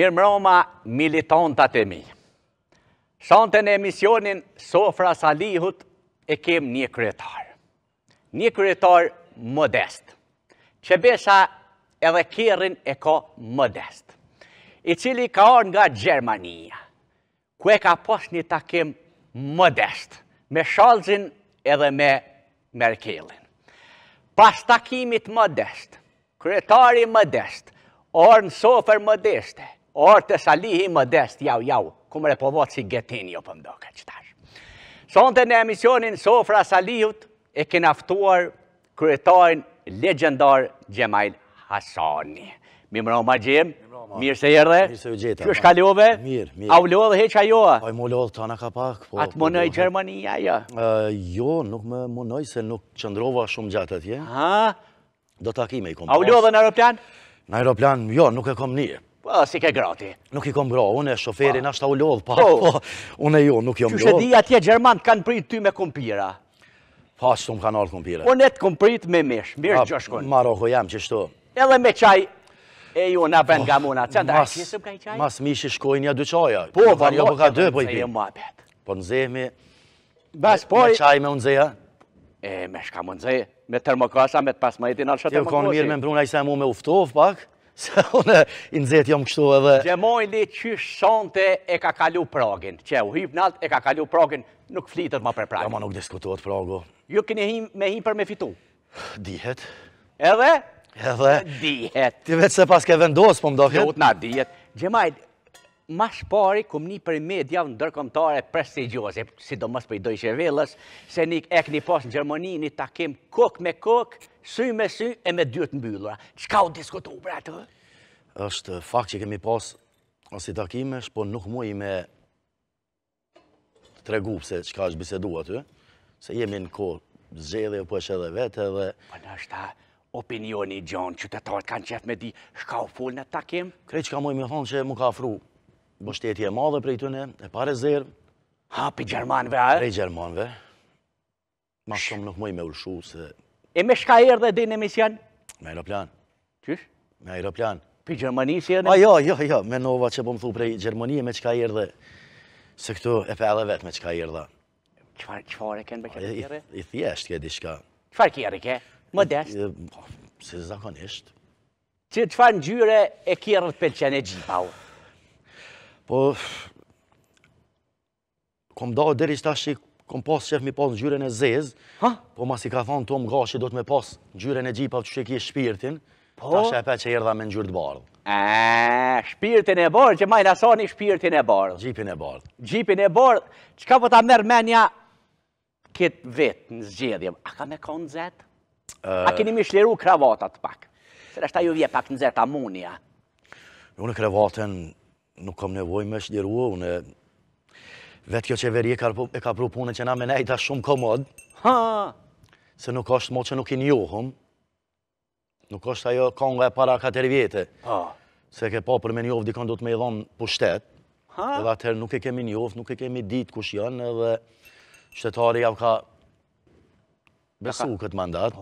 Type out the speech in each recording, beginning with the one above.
Mirë mroma militantat e mi. Shante në emisionin Sofra Salihut e kem një kryetar. Një kryetar modest, që besa edhe kjerin e ka modest, i cili ka orë nga Gjermania, ku e ka pos një takim modest, me shalzin edhe me Merkelin. Pas takimit modest, kryetari modest, orë në sofer modeste, orë të salihi më dest, jau, jau, kumre po votë si getini jo pëmdoke, po qëtash. Sonte në emisionin Sofra Salihut e kënaftuar kryetojnë legendar Gjemail Hasani. Mi më rohë ma Gjem, mirë se jërë dhe, kësh kalove, a u lodhë heqa joa? Oj, mu lodhë të anë ka pak. Po, a të po, mënoj Gjermania, jo? Jo, nuk më mënoj se nuk qëndrova shumë gjatë atje. Ha? Do takime i kom A u në aeroplan? Në aeroplan, jo, nuk e kom një. Pa, po, si ke grati. Nuk i kom bro, unë e shoferin po. ashtë au lodhë, pa. Po, unë e ju, nuk i kom lodhë. Qështë e atje Gjerman kanë prit ty me kumpira. Pa, së të më kanë orë kumpira. Unë e të kom prit me mish, mirë të gjëshkon. Ma roko jam, që shto. Edhe me qaj, e ju në vend oh, nga muna. Mas mish i shkojnë ja dy qaja. Po, pa, një po ka dy, po i pim. Jo po në zemi, me qaj me unë E, me shka më nëzhej, me termokasa, me të pasmajti në alë shëtë më kësi. Ti konë mirë me mbruna i se mu me uftov pak. Se unë i nëzit jom kështu edhe... Gjemojni që shante e ka kalu pragin, që u hip nalt e ka kalu pragin, nuk flitet ma për pragin. Ja ma nuk diskutuat pragu. Ju këni me him për me fitu? Dihet. Edhe? Edhe? Dihet. Ti vetë se pas ke vendos, po më dohet? Gjot na dihet. Gjemajt, ma shpari këm një për media në dërkomtare prestigjose, si do mësë për i dojshë e vellës, se një ek një pas në Gjermoni, një takim kok me kok, sy me sy e me dyrt në byllura. Qka u diskutu, bretë? Êshtë fakt që kemi pas asë i takimesh, po nuk muaj me të tregu pëse qka është bisedu aty, se jemi në kohë zxedhe, po është edhe vete dhe... Po në është ta opinioni gjonë, qytetarët kanë qef me di shka u full në takim? Krej që ka muaj me thonë që mu ka afru bështetje e madhe prej tëne, e pa rezerv. Ha, pi Gjermanve, a Prej Gjermanve. Ma shumë nuk muaj me ulshu se... E me shka erë dhe din e Me aeroplan. Qysh? Me aeroplan. Për Pi Gjermani si e në... A, jo, jo, jo, me nova që po më thu prej Gjermani e me qka erë dhe... Se këtu e pe edhe vetë me qka erë dhe. Qfar, qfar e kënë me kjerë? I thjesht ke di shka. Qfar kjerë ke? Më desht? Po, se zakonisht. Qfar në gjyre e kjerë të e gjipa u? Po, kom dao dheri që tashi kom pas qef mi pas në gjyre në zez, po mas i ka thonë Tom Gashi do të me pas në gjyre në gjipa që që kje shpirtin, po? tashe e pe që erdha me në gjyre të bardhë. Eee, shpirtin e bardhë, që majnë asoni shpirtin e bardhë. Gjipin e bardhë. Gjipin e bardhë, që ka po ta merë menja këtë vetë në zgjedhjëm, a ka me konë zetë? A keni mi shleru kravatat pak? Se rështë ta ju vje pak në zetë amunia? Unë kravatën nuk kom nevoj me shliruo, unë vetë kjo qeveri e ka pru punën që na me nejta shumë komod, se nuk është mo që nuk i njohëm, nuk është ajo konga e para 4 vjetë, se ke po për me njohë dikon do të me idhonë pushtet, edhe atëherë nuk e kemi njohë, nuk e kemi ditë kush janë, edhe shtetari javë ka besu këtë mandat,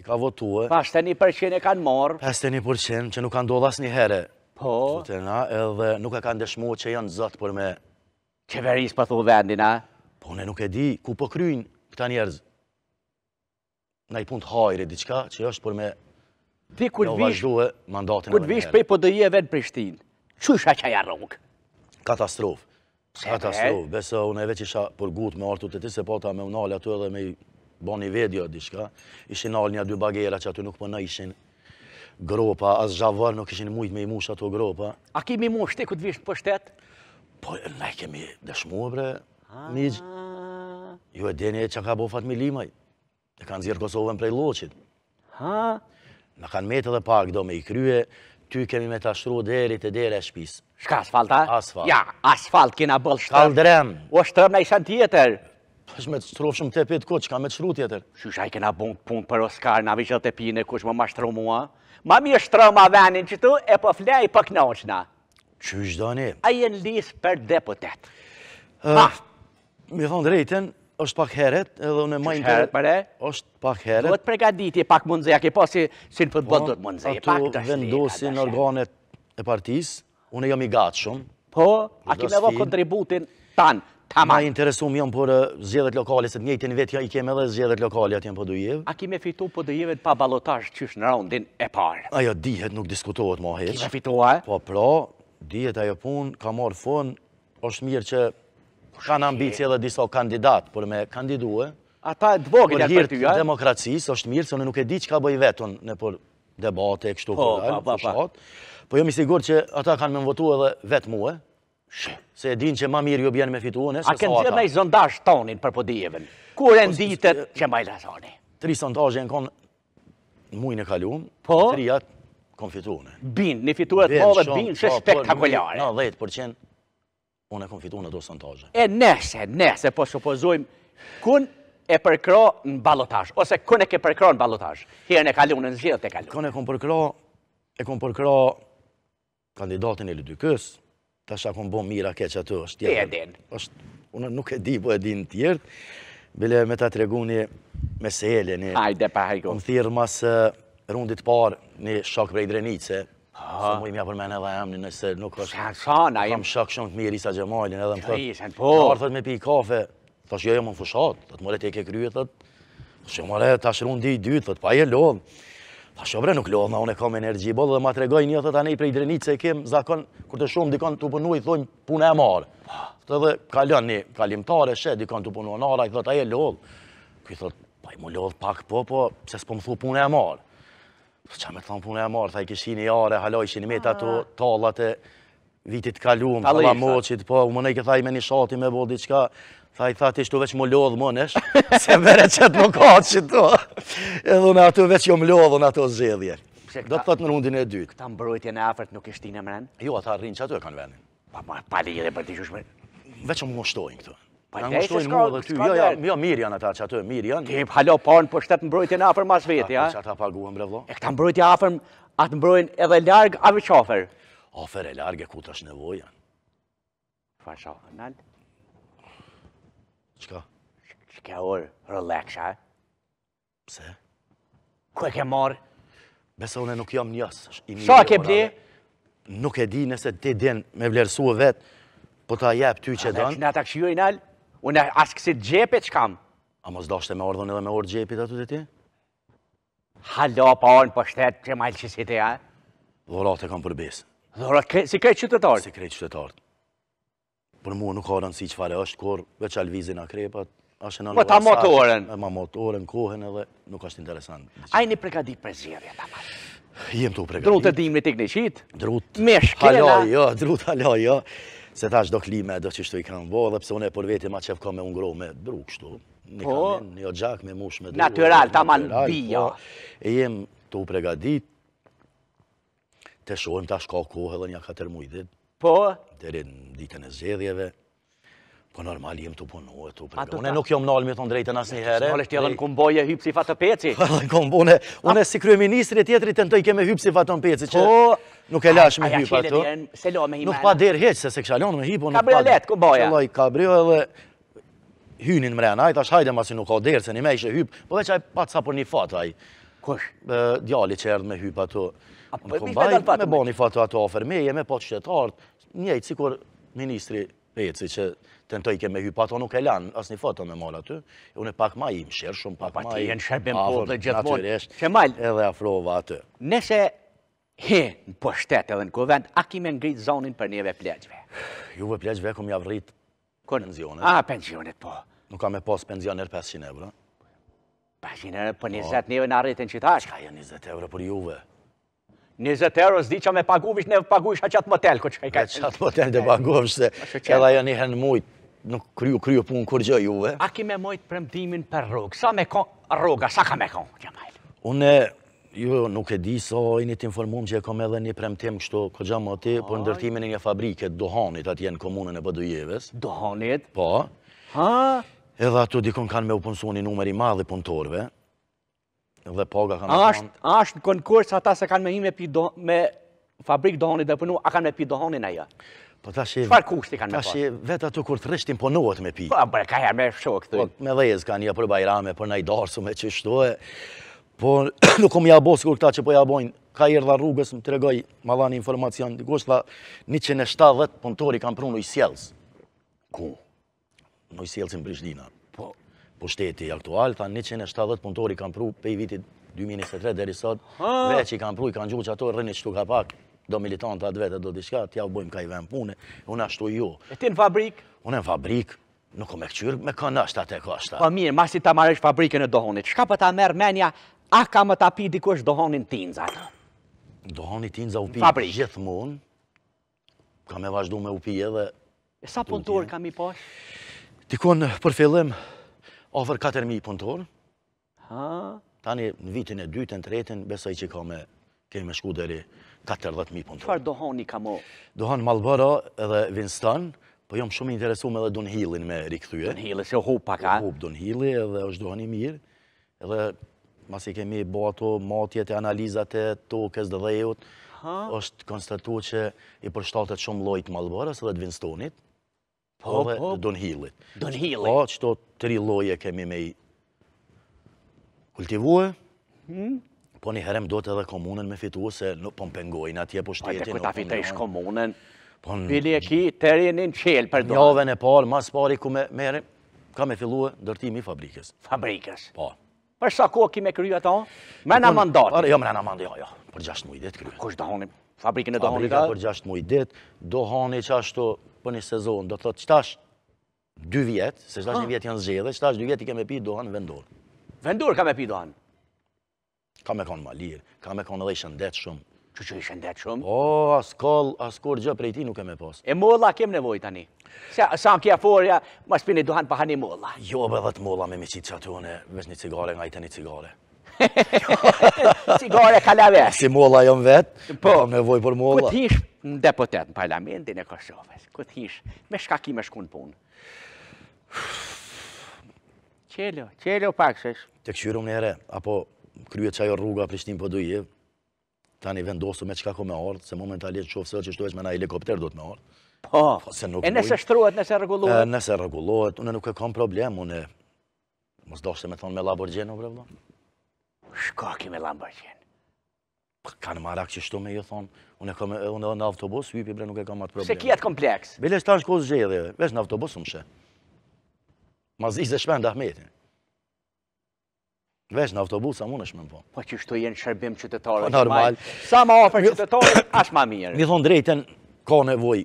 i ka votuë, një 10 e kanë marë, një 10 që nuk kanë dodas një herë, Po. Tutena, edhe nuk e ka ndeshmu që janë zëtë për me... Qeverisë për thurë vendin, a? Po, ne nuk e di ku për po krynë këta njerëz. Na i pun të hajri diqka që është për me... Ti kur vish... Kur vish prej për dëje vend Prishtin, që isha që ja rrungë? Katastrofë. Katastrofë. Besë, unë e veç isha për gutë me artu të ti, se po ta me unale aty edhe me i... Bo një video diqka. Ishin nalë një dy bagera që aty nuk për po ishin gropa, as zhavar nuk ishin mujt me i mush ato gropa. A kemi mush ti këtë vishë për shtetë? Po, ne kemi dëshmua, bre, migjë. Ju e dini e që ka bo Fatmi Limaj. E kanë zirë Kosovën prej loqit. Ha? Në kanë metë dhe pak do me i krye, ty kemi me të ashtru deri të deri e shpis. Shka asfalt, a? Asfalt. Ja, asfalt kina bëllë shtërë. Kaldrem. O shtërëm në ishen tjetër. Po me të shtruf shumë të pitë ko, që me të tjetër. Shusha i kina bunë punë për Oskar, në avishë dhe pine, kush më ma mua. Ma mi është trëma venin që tu e po flej për po knoqna. Që është A jenë lisë për deputet. Mi thonë drejten, është pak heret, edhe unë e majnë është heret përre? është pak heret. Duhet të pregadit i pak mundzeja, ki po si si në fëtëbët po, do të mundzeja, pak të A tu vendosin organet e partis, unë jam i gatë shumë. Po, a me do kontributin tanë. Ma më jam për eh, zjedhet lokalit, se të njëjtë në ja i keme edhe zjedhet lokale atë jam për dujev. A kime fitu për dujevet pa balotash qysh në raundin e parë? Ajo dihet nuk diskutohet ma heq. Kime fitu e? Eh? Po pra, dihet ajo pun, ka marë fun, është mirë që kanë ambicje dhe disa kandidat për me kandidue. A ta e dvogin e për tyja? Për hirtë eh? demokracisë, është mirë, se në nuk e di që ka bëj vetën në për debate, kështu për po, po jam i sigur që ata kanë me më edhe vetë muë, Se e din që ma mirë ju bjenë me fituon e se sa ata. A kënë gjithë me i zondash tonin për podijeven? Kur e po, nditët që ma i lasoni? Tri sondajë e në konë mujnë e kalun, po? tri atë konë fituon e. Binë, një fituet po dhe binë, që spektakulare. 90% unë e konë fituon e do sondajë. E nëse, nëse, po supozojmë, kun e përkro në balotash, ose kun e ke përkro në balotash, herën e kalun, në zhjetët e kalun. Kun e konë përkro, e konë përkro kandidatin e lëdykës, ta shakon bom mira keq ato, është tjetër. E din. unë nuk e di, po e din tjertë, bile me ta tregu një meselje, një... Ajde, pa hajko. Unë thirë mas rundit parë një shok prej drenice, Ha. Se mu i mja përmen edhe emni nëse nuk është... Shka shana, jem... Kam shak shumë të mirë isa gjemajlin edhe më thëtë... Krisen, po... Në arë me pi kafe, thash jo jem jo, më në fushat, thëtë mëre të i ke kryet, thëtë... Shë mëre të ashtë rundi i dytë, thotë pa e lodhë... Tha shobre nuk na unë e kam energji, bo dhe ma tregoj një të tani prej drenit se kem zakon, kur të shumë dikon të punu i thonjë punë e marë. Të dhe kalon një kalimtare shë, dikon të punu në ara, i thot aje lodh. Këj thot, pa i mu lodhë pak po, po, pëse s'po më thu punë e marë. Së që me thonë punë e marë, tha i kishin i are, halo ishin i me të ato ah. talat e vitit kalum, thala moqit, po, më nejke tha i me një shati me bo diqka, tha i tha t'ishtu veç mu lodh më nesh, se mbere qëtë më kaqë që to. Edhe unë ato veç jo më lodhë unë ato zedhje. Do të thotë në rundin e dytë. Këta mbrojtje në afert nuk ishtin e mrenë? Jo, ata rrinë që ato e kanë venin. Pa, pa, pa, dhe për të shushme. Veç më ngoshtojnë këtu. Pa, në ngoshtojnë mua dhe ty. Jo, jo, jo, mirë janë ata që ato e mirë janë. Kem halo parën për shtetë mbrojtje në afer mas veti, ja? Pa, që ata paguën bre vlo. E këta mbrojtje afer, atë mbrojnë edhe largë a veqofer? Afer e largë e ku të është nevoja. Fa shohë, nëllë? Qka? Që ke orë, rëleksha, e? Pse? Kë e ke marë? Besa une nuk jam njësë, është i Sa ke bli? Nuk e di nëse ti din me vlerësu e vetë, po ta jep ty që donë. në ta këshjoj në alë? Unë e asë kësit gjepit që kam? A mos do shte me ordhën edhe me ordhë gjepit atë të ti? Halo, pa orën për shtetë që majlë që si ti, e? Dhorat e kam përbisë. Dhorat, si krejtë qytetartë? Si krejtë qytetartë. Për mua nuk harën si që është, kur veç alvizin a krepat, është Më ta motë oren. Më motë oren, kohen edhe, nuk është interesant. A e një pregadit për zjerja ta marë? Jem të u pregadit. Drutë të dimri t'i kneqit? Drutë. Me shkela? Halaj, jo, drut halaj, jo. Se ta është do klime, do qështu i kam bo, dhe pse une për veti ma qef ka me ungro me dru kështu. Po? Një gjak me mush me dru. Natural, ta manë bi, po. jo. Jem të u pregadit, të shohem ta shka kohë edhe një katër mujdit. Po? Derin ditën e zjedhjeve. Po normal jem të punu e të përgjë. Unë nuk jom nalë me të ndrejtën asë një herë. Nalë është tjelën kumboj e hypsi fatë të peci. Unë si krye ministri e tjetëri të ndoj keme hypsi fatë të peci. Po, nuk e lash me hypa të. Nuk pa derë heqë se se këshalon me hypo. Kabrio letë kumboja. Kaloj kabrio edhe hynin mrena. Ajta është hajde masin nuk ka derë se një me ishe hyp. Po veç ajë patë sa për një fatë ajë. Kosh? Djali që erdë me hypa po të. Me bo një fatë të në tëjke me hy, pa po të nuk e lanë, asë një foto me malë aty, unë e pak ma i më shërë shumë, pak ma i në shërbim po dhe gjithmonë, që malë edhe afrova aty. Nese he në pështetë edhe në kovend, a kime ngrit zonin për njëve pleqve? Juve pleqve kom javrit penzionet. A, ah, penzionet po. Nuk kam e posë penzioner 500 euro. 500 euro, për 20 po. njeve në arritin që ta është? Ka jo 20 euro për juve. 20 euro zdi që me paguvish, ne paguvish a qatë motel, ko që i ka... Qatë motel dhe paguvish, se edhe ajo një mujtë nuk kryu, kryu punë kur gjë juve. A ki me mojtë premtimin për rogë, sa me konë rogë, sa ka me konë, Gjamajl? Une, ju nuk e di, sa ojni ti që e kom edhe një premtim kështu, ko gjamë o ti, për po ndërtimin një fabrike, Dohanit, ati e në komunën e Bëdujeves. Dohanit? Po. Ha? Edhe ato dikon kanë me upunësu një numër i madhë i punëtorve. Dhe paga kanë... Ashtë, ashtë në konkurs, ata se kanë me hi me fabrikë Dohanit dhe punu, a kanë me pi Dohanit në ja? Po tash çfarë kushti kanë me pa? Tash vetë ato kur thrishtin po nuhet me pi. Po, po ka herë po, me shok këtu. Po me dhëz kanë po ja për bajrame, për ndaj dorsu me çështo. Po nuk kam ja bos kur këta që po ja bojn. Ka erdha rrugës, më tregoj, ma dha një informacion, dikush tha 170 puntori kanë prunë i sjells. Ku? Në i në Prishtinë. Po po shteti aktual tha 170 puntori kanë prunë pe vitit 2023 deri sot. Vetë që kanë prunë, i kanë gjuçë ato rrinë çtu ka pak do militantat vete, do diçka, t'ja u bojmë ka i ven pune, unë ashtu ju. E ti në fabrik? Unë e në fabrik, nuk o me këqyrë, me kënë është atë e kështë. Pa po mirë, masi ta marrësh fabrikën e dohonit, shka për po ta merë menja, a ka më ta pi dikush dohonin t'inza? Dohonin t'inza u pi gjithë mund, ka me vazhdu me u pi edhe... E sa punëtor kam i posh? Tikon, për fillim, ofër 4.000 punëtor. Tani, në vitin e dytën, të besoj që ka me kemi shku dheri 14.000 punë. Qëfar dohon një kamo? Dohon Malboro edhe Winston, po jom shumë interesu me dhe Dunhillin me rikëthyre. Dunhillin, se hup pa ka? Hup Dunhillin edhe është dohon i mirë. Edhe mas i kemi bo ato matjet e analizat e tokës dhe dhejut, është konstatu që i përshtatët shumë lojt Malboros edhe të Winstonit. Po, po Dhe po. Dunhillit. Dunhillit. Po, qëto tri loje kemi me i kultivuë. Hmm? Po një herem do të edhe komunën me fitu, se nuk po më pengojnë atje po shtetin. Ajte, ku ta po fitesh komunën, po pili e ki, teri e një në Njove në parë, mas pari ku me mere, ka me fillu e ndërtimi i fabrikës. Fabrikës? Po. Për sa ku a ki me kryu ato? Mërë në mandat? Jo, mërë në mandat, jo, jo. Për 6 mujë ditë kryu. Kështë dohoni? Fabrikën e dohoni ta? Fabrika për 6 mujë ditë, dohoni që ashtu për një sezon, do të thotë qëtash 2 vjetë, se qëtash një janë 2 i me Ka me konë malirë, ka me konë edhe i shëndet shumë. Që që i shëndet shumë? O, po, asë kolë, asë gjë prej ti nuk e me pasë. E molla kem nevoj tani? Sa në kja forja, ma shpini duhan pahani molla. Jo, be dhe të molla me me qitë që me vesh një cigare nga i të një cigare. Cigare kala vesh. Si molla jom vetë, po, me voj për molla. Këtë hish në deputet në parlamentin e Kosovës, këtë hish, me shka ki me shku në punë. Qelo, qelo pak shesh. Të këshyru në apo kryet që ajo rruga Prishtin për po duje, tani vendosu me qka ko me ardhë, se momentalisht qofë së që shtuesh me na helikopter do të me ardhë. Po, po e nëse shtruat, nëse regulohet? Nëse regulohet, une nuk e kam problem, une, mos doshte me thonë me Lamborghini, bre vlo. Shka ki me Lamborghini? Kanë marak që shtu me ju thonë, une kam në autobus, vipi bre nuk e kam atë problem. Se ki atë kompleks? Bile shtanë shkoz gjejë dhe, vesh në autobus më shë. Ma zizë dhe shpen dhe ahmetin. Vesh në autobus, sa mund është me më po. Po që shtu jenë shërbim qytetarë, po, normal. sa ma ofër qytetarë, ashtë ma mirë. Mi thonë drejten, ka nevoj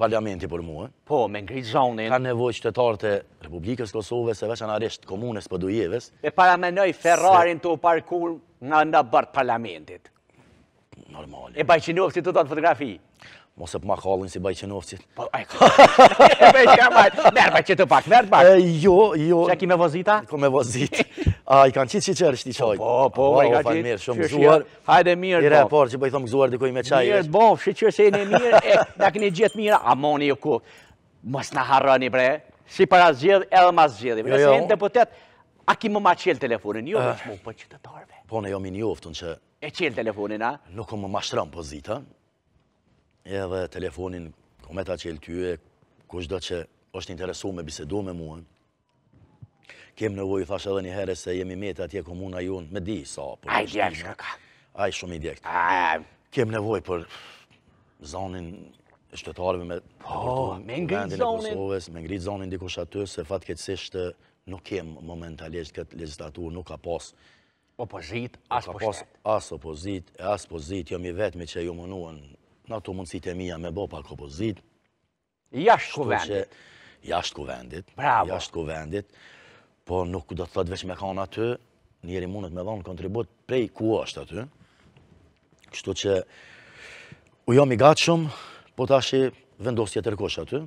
parlamenti për mua. Po, me ngritë zonin. Ka nevoj qytetarë të Republikës Kosovës, se vesh anarisht komunës për dujeves. E paramenoj Ferrarin se... të parkur nga nda bërt parlamentit. Normal. E bajqinovë si të të të fotografi. Mosë për ma kallin si bajqen ofësit. Po, e kallin, merë që të pak, merë pak. Jo, jo. Që ki me vozita? Ko me vozit. A, i kanë qitë që qërë shti qaj. Po, po, i po, ka qitë. Mirë, shumë gëzuar. Hajde mirë, po. po. I report që thomë gëzuar dikoj me qaj. Mirë, po, shi qërë se një mirë, e në këni gjithë mirë, a moni ju ku. Mos në harroni, bre. Si para zgjedh, edhe mas se e në a më ma qelë telefonin? Jo, eh. po, Po, jo min joftun që... E telefonin, a? Nuk më ma shramë edhe telefonin, kometa që e lëtyje, kush do që është interesu me bisedu me muë, kem nevoj, thash edhe një herë, se jemi metë atje komuna jonë, me di sa, po... është tina. ka. Ajë shumë i djekë. Kem nevoj për zonin e shtetarëve me... Po, me ngritë zonin. Me ngritë zonin dikush atë të, se fatkecishtë nuk kem momentalisht këtë legislatur nuk ka posë. Opozit, as po shtetë. As opozit, as pozit, jom i vetëmi që ju mënuën në ato mundësit e mija me bo pak opozit. Jashtë ku vendit. Jashtë ku vendit. Bravo. Jashtë ku vendit. Po nuk do të thëtë veç me kanë aty, njeri mundet me dhonë kontribut prej ku është aty. Kështu që u jam i gatshëm, po të ashtë vendosje të rëkosh aty.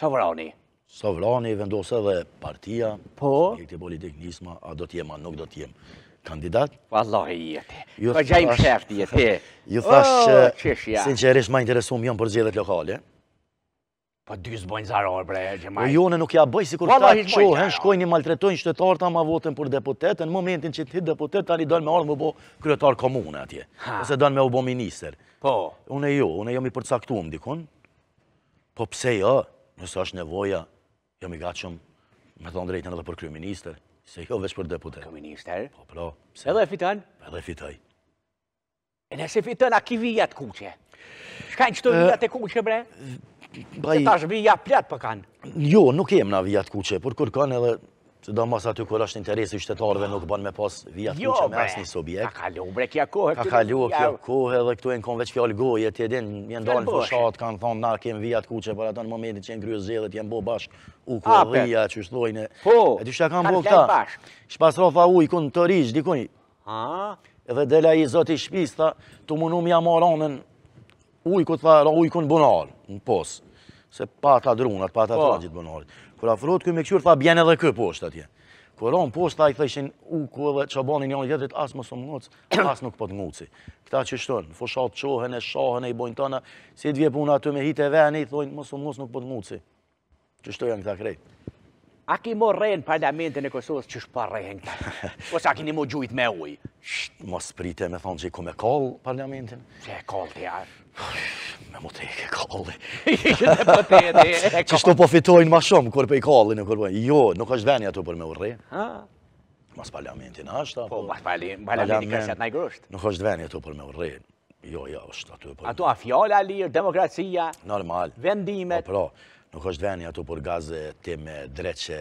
Savrani. Savrani, vendosë edhe partia. Po? Një këti politik njësma, a do t'jema, nuk do t'jema kandidat. Vallohi jeti, pa po gjajmë shefti jeti. Ju thash që sincerisht ma interesum jam për zgjedhet lokale. Pa po dy s'bojnë zarar bre, gjemaj. Po jo në nuk ja bëj si kur ta qohen, shkojnë i maltretojnë qytetarëta ma votën për deputetën, në momentin që ti deputet tani dojnë me ardhë më bo kryetar komune atje, ose dojnë me u bo minister. Po. Une jo, une jo mi përcaktu më dikun, po pse jo, nësë është nevoja, jo mi gachëm, me thonë drejtën edhe për kryeministerë. Se jo vesh për deputet. Kam minister? Po, pro. Edhe fiton? Edhe fitoj. E nëse fiton, a ki vijat kuqe? Shka në qëto vijat e kuqe, bre? Se tash vijat pjat për kanë. Jo, nuk jem na vijat kuqe, por kur kanë edhe Se do mos aty kur është interesi i qytetarëve nuk bën me pas via të jo, me asnjë subjekt. Ka kalu bre kia kohë. Ka kalu kia kohë edhe këtu janë kon veç fjalë goje, ti e din, dalë ndon fushat kanë thonë na kem via të kuçe por atë në momentin që janë kryer zellët janë bëu bash u kurria që thojnë. Po. E dish ta kanë bëu ta. Shpas rrofa uj ku të rish diku. Ha. Edhe dela i zoti shpis, tha, tu mundu më amaronën uj ku tha, uj ku bonal. Po. Se pa ta drunat, pa ta po. tragjit bonalit. Kër a frotë, këmë e këshurë, tha, bjene dhe kë është atje. Kër onë postë, tha, i thëshin u ku edhe që banin një një vjetërit, asë më së më nëcë, asë nuk pëtë po nguci. Këta që shtonë, në foshatë qohën e shahën e i bojnë të si të puna të me hitë e veni, i thëshinë, më së më nëcë nuk pëtë po nguci. Që shtonë këta krejtë. A ki mo rejnë parlamentin e Kosovës, që shpa rejnë këta? Ose a ki një mo gjujt me ujë? Shht, mos prite me thonë që i ku me kallë parlamentin. Që e kallë të jarë? me më të eke kalli. Qështu po fitojnë ma shumë, kur pe i kalli në kërbojnë. Po- jo, nuk është venja atu për me urri. Mas parlamentin ashta. Po, parlamentin kësjat nëjë grusht. Nuk është venja atu për me urri. Jo, jo, është atu për... Ato a fjallë a lirë, demokracia, vendimet... Po, pra, nuk është venja atu për gazë të me dreqe...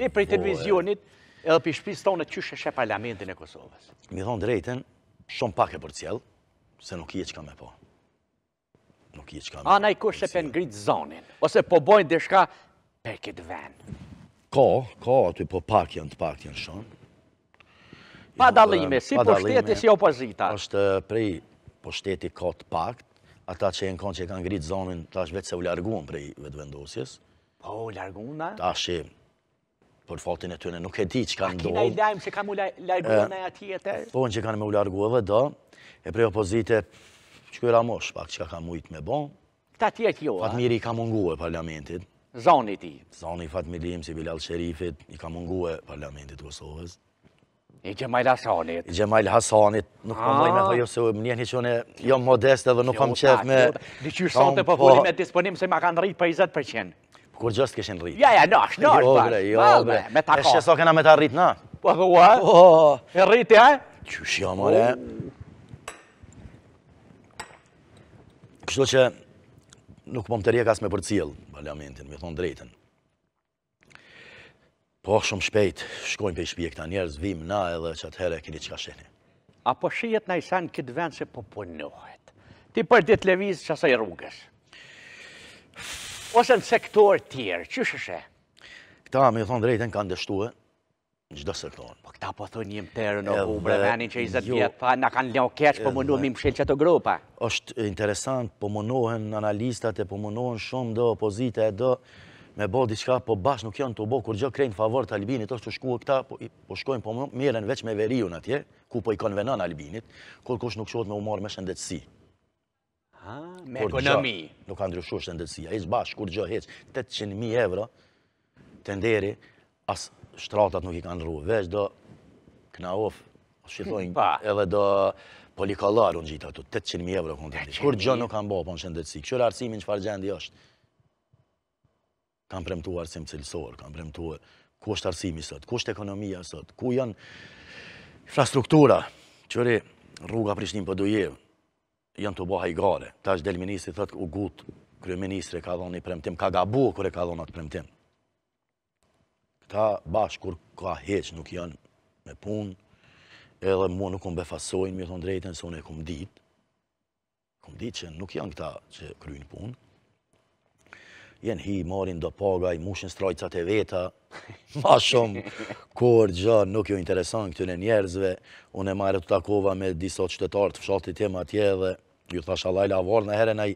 Ti për i televizionit edhe për i shpis tonë të qyshe shë parlamentin e Kosovës. Mi thonë drejten, shumë pak e për cjellë, se nuk i e që ka me po nuk i Ana i kush e pen grit zonin, ose po bojnë dhe shka për këtë ven. Ko, ko, aty po pak janë të pak janë shonë. Pa dalime, ehm, si po shteti si opozita. Ashtë prej po shteti të pak, ata që e në konë që e kanë grit zonin, ta është vetë se u largunë prej vetë vendosjes. Po, u largunë, da? Ta është që... fatin e të nuk e di që kanë do... A kina i dajmë që kanë u largunë e atjetër? Po, në që kanë me u largunë e dhe, e prej opozite, qëra mosh pak që ka ka mujtë me bon. Këta tjetë jo, a? Fatmiri i ka mungu e parlamentit. Zoni ti. Zoni Fatmiri im, si Bilal Sherifit, i ka mungu e parlamentit Kosovës. I Gjemajl Hasanit. I Gjemajl Hasanit. Nuk kam po ah. mëjnë me jo se më njenë që une jam modest edhe nuk jo, kam qef me... Në qyrë sonë të përfurim e po po- disponim se ma kanë rritë për 20%. Kur gjësë të këshin rritë? Ja, ja, nash, jo, nash, pash. Jo, jo, Me të E kena me ta rritë, na? Po, po, po. E rritë, e? jam, ore. Oh. Kështu që nuk po më të rjekas me për cilë, bale me thonë drejten. Po shumë shpejt, shkojmë për i shpje këta njerëz, vim na edhe që atë herë e këni që ka sheni. Apo po shijet në i këtë vend se po punohet? Ti për ditë levizë që asaj rrugës? Ose në sektor tjerë, që shëshe? Këta, me thonë drejten, kanë dështuë, Gjdo së tonë. Po këta po thonë një më terë në bubre, venin që 20 vjetë, fa në kanë leo keqë, po mënuhë mi mshilë që të grupa. Êshtë interesant, po mënuhën analistat e po mënuhën shumë dhe opozite e dhe me bo diçka, po bashkë nuk janë të bo, kur gjë krejnë favor të Albinit, është që shkua këta, po, po shkojnë po miren veç me veriun atje, ku po i konvenon Albinit, kur kush nuk qotë me umarë me shëndetsi. Ha, me ekonomi. Nuk kanë ndryshu shëndetsi, a i zbashkë, kur gjë heqë, 800.000 euro, të nderi, shtratat nuk i kanë rru, veç do këna of, shqithojnë, edhe do polikollar unë gjitha tu, 800.000 euro kënë të Kur gjë nuk kanë bërë, po në shëndetësi, këshur arsimin që farë gjendi është? Kanë premtu arsim cilësor, kanë premtu ku është arsimi sot, ku është ekonomia sot, ku janë infrastruktura, qëri rruga Prishtin për dujevë, janë të bëha i gare. Ta është delë ministri, thëtë u gutë, kërë ministri ka dhonë një premtim, ka gabu kërë ka dhonë atë premtim këta bashkë kur ka heqë nuk janë me punë, edhe mua nuk unë befasojnë, mi thonë drejten se unë e kumë ditë, kumë ditë që nuk janë këta që krynë punë, jenë hi, marin do pagaj, mushin strajcat e veta, ma shumë, kur gjë nuk jo interesant këtyre njerëzve, unë e marë të takova me disa qytetarë të fshatit tema atje dhe, ju i lavarë në herën aj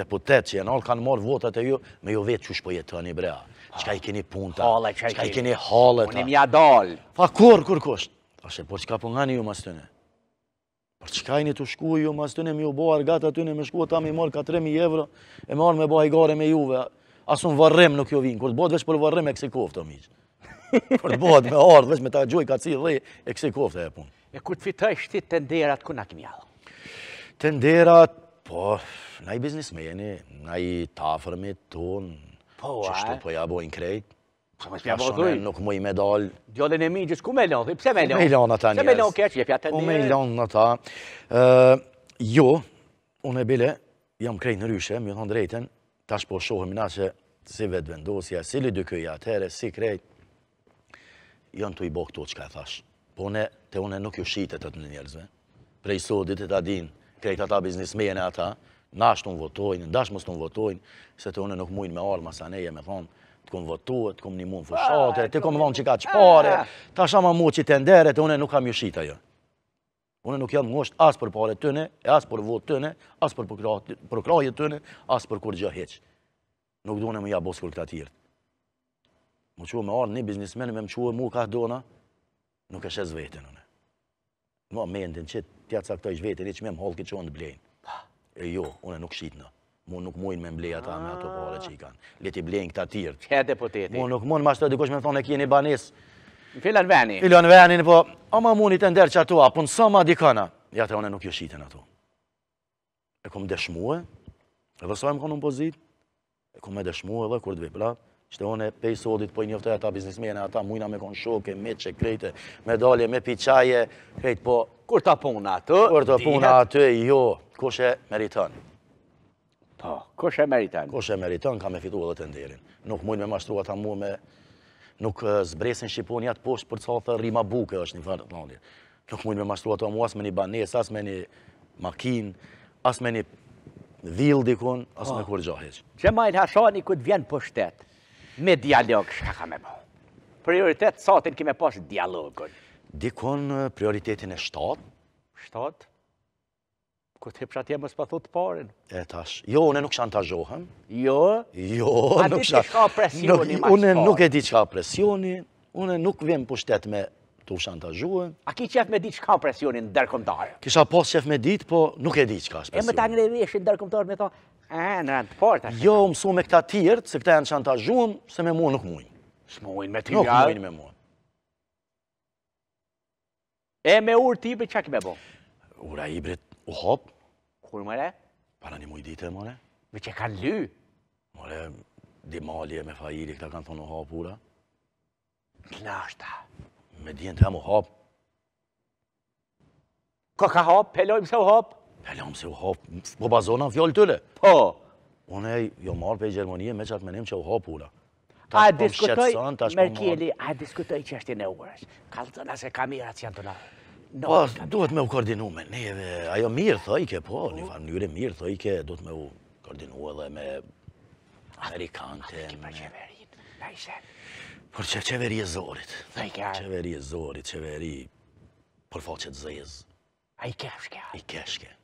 deputet që janë alë kanë marë votat e ju, me ju vetë që shpojetë të një brea qka i keni punta, qka i keni halë Unë imi mja dalë. Fa kur, kur kusht? Ashe, por qka pëngani po ju mas tëne? Por qka i një të shku ju mas tëne, mi u bo argat atyne, me shku ta mi morë 4.000 evro, e morë me i gare me juve. Asun vërrem nuk jo vinë, kur të bot vesh për vërrem e kësi koftë, o miqë. Kur të bot me ardhë, vesh me ta gjoj ka cilë dhe e kësi koftë e punë. E kur të fitaj shti tenderat, ku na Tenderat, po, na i biznismeni, na i tafërmi tonë, Po, a? Çfarë po ja bojnë krejt? Po më shpjegoj. Nuk më i më dal. Djalën e mi, çes ku më lë, pse më lë? Më lë ona tani. Se më lë ona jepja tani. Më lë ona ta. jo. Unë e bile jam krejt në ryshe, më thon drejtën, tash po shohim na se si vet vendosja, si li dykoj atëre, si krejt. Jo ntu i bok e thash. Po ne te unë nuk ju shitet atë njerëzve. Prej sodit e ta din, krejt ata biznesmenë ata. Nash të më votojnë, ndash mës të më votojnë, se të une nuk mujnë me alë, masane me thonë, të kom votuat, të kom një mund fëshate, ah, të kom dhonë që ka qëpare, ah. ta shama mu që të ndere, të une nuk kam jëshita jo. Une nuk jam ngosht asë për pare të ne, asë për votë të asë për përkrajët të asë për kur gjë heqë. Nuk do në më jabos kërë këta tjirë. Mu që me alë, një biznismen me më që mu ka dona, nuk e shes zvetin, une. Ma mendin që tja caktoj zvetin, i që me më halë këtë që në të blejnë. E jo, une nuk shqit në. Mu nuk mujnë me mbleja ata me ato pare ah. që i kanë. Leti blenjë këta tirë. Që e deputeti? Mu nuk mund, ma shtë të dikosh me thonë e kjeni banis. Filan veni. Filan veni, po, a ma i të ndërë që ato, a punë po sa ma dikana. Ja të une nuk jo shqitën ato. E kom dëshmue, e dhe sa e më konë në pozit, e kom me dëshmue dhe kur të vej platë, Shte one pej sotit po i njoftoj ata biznismene, ata mujna me kon shoke, me që krejte, me dalje, me piqaje, krejt po... Kur ta puna atë? Kur ta puna atë, jo, kushe meritën. Po, kushe meritën? Kushe meritën, ka me fitu edhe të nderin. Nuk mujnë me mashtru ata mu me... Nuk zbresin Shqiponi atë poshtë për cathë rima buke është një fërë të nëndje. Nuk mujnë me mashtru ata mu asë me një banes, asë me një makin, asë me një vildikun, asë me po. kur gjahesh. Që majnë hashani këtë vjen për po shtetë? me dialog shka ka me bo. Prioritet, sa të në kime posh dialogën? Dikon eh, prioritetin e shtatë. Shtatë? Këtë e pështë pra atje më s'pëthu të parin? E tash, jo, une nuk shantazhohem. Jo? Jo, nuk shantazhohem. A ti ti shka presjoni Une nuk e di ka presjoni, une nuk vim pushtet me të shantazhohem. A ki qef me di shka presjoni në dërkomtarë? Kisha pas qef me dit, po nuk e di ka presjoni. E me ta ngrevesh në me ta, E, në rëndë Jo, mësu me këta tjertë, se këta janë shantajhun, se me mua nuk mujnë. Së mujnë me t'i gjallë? Nuk mujnë me mua. E, me urë të ibrit, që ki me bo? Ura ibrit, u hopë. Kur mëre? Para një mujë ditë, mëre. Me që kanë ly? Mëre, di malje me fajiri, këta kanë thonë u hopë ura. ta? Me djenë të jam u hopë. Ko ka hopë, pelojmë se u hopë. Lele, më se u hapë, më po bazona në fjallë tëllë. Po. Une jo marrë pe Gjermonije, me qatë menim që u hapë ura. A diskutoj, Merkeli, a diskutoj që është i në urësh. Kallë të nëse ka mirë atë që janë të nërë. Po, duhet me u koordinu me neve. Ajo mirë, thë i ke, po. Një farë njëre mirë, thë i ke, duhet me u koordinu edhe me Amerikante. A të ke për qeverit, për qeverit, për qeverit, për qeverit, për Qeveri e zorit, qeveri, qeverit, për qeverit, për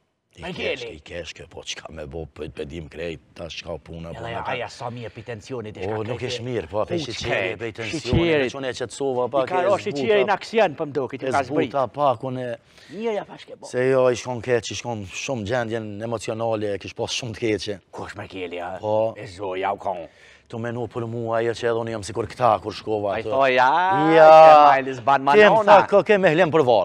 Angeli. I kesh kjo, po qka me bo, për të pedim krejt, ta qka puna. E ja, po, aja sa mi e për tensionit. O, po, nuk ish mirë, po, për shqiqiri, për tensionit, me qënë e qëtësova, po, pa, ke zbuta. I ka rështë në aksion, për mdukit, ka zbrit. Ke zbuta, pa, kune... Një ja pashke bo. Se jo, ish kon keq, ish kon shumë gjendjen emocionale, kish pos shumë të keqe. Kosh me a? Po. E zo, ja u kon. Të menu për mua, ajo që edhe unë jam sikur këta, kur shkova. Aj, ja, ja, ja, ja, ja, ja,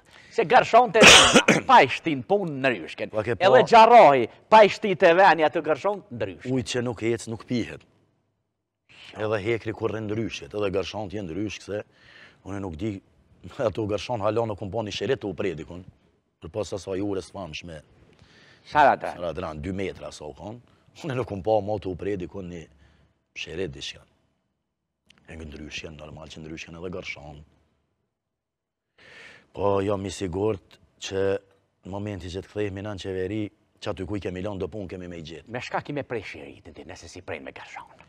se po, po. gërshon të pa i shtin punë në ryshken. Edhe gjarohi, pa i shti të venja të gërshon në ryshken. Ujtë që nuk ec, nuk pihet. Edhe hekri kur rënë ryshket, edhe gërshon të jenë ryshk, se unë nuk di, ato gërshon halonë këmë po një shiret të upredikun, për pas asaj ure së famsh me... Saradran. 2 metra aso konë, unë nuk këmë po më të upredikun një shiret dishkan. Në ndryshjen, normal që ndryshjen edhe gërshonë. Po, jam jo, i sigurt që në momenti që të kthehemi në qeveri, që aty ku i kemi lënë do punë kemi me gjetë. Me shka kemi prej shiritin ti, nëse si prejnë me gashonë.